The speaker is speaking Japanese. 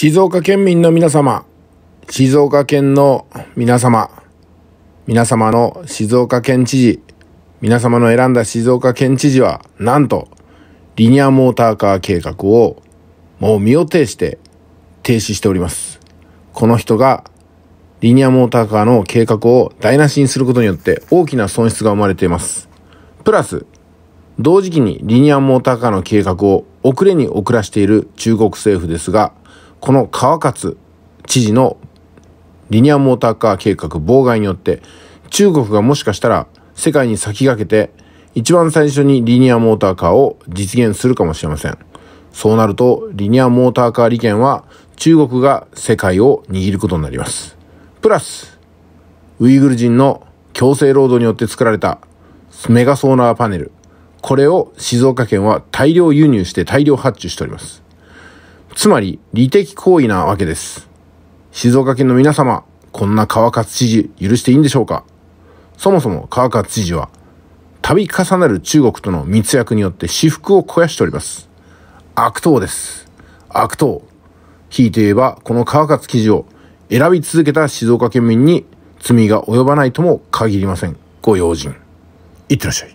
静岡県民の皆様、静岡県の皆様、皆様の静岡県知事、皆様の選んだ静岡県知事は、なんと、リニアモーターカー計画を、もう身を挺して停止しております。この人が、リニアモーターカーの計画を台無しにすることによって大きな損失が生まれています。プラス、同時期にリニアモーターカーの計画を遅れに遅らしている中国政府ですが、この川勝知事のリニアモーターカー計画妨害によって中国がもしかしたら世界に先駆けて一番最初にリニアモーターカーを実現するかもしれません。そうなるとリニアモーターカー利権は中国が世界を握ることになります。プラス、ウイグル人の強制労働によって作られたメガソーラーパネル。これを静岡県は大量輸入して大量発注しております。つまり利的行為なわけです。静岡県の皆様、こんな川勝知事許していいんでしょうかそもそも川勝知事は、度重なる中国との密約によって私腹を肥やしております。悪党です。悪党。ひいて言えば、この川勝記事を選び続けた静岡県民に罪が及ばないとも限りません。ご用心。いってらっしゃい。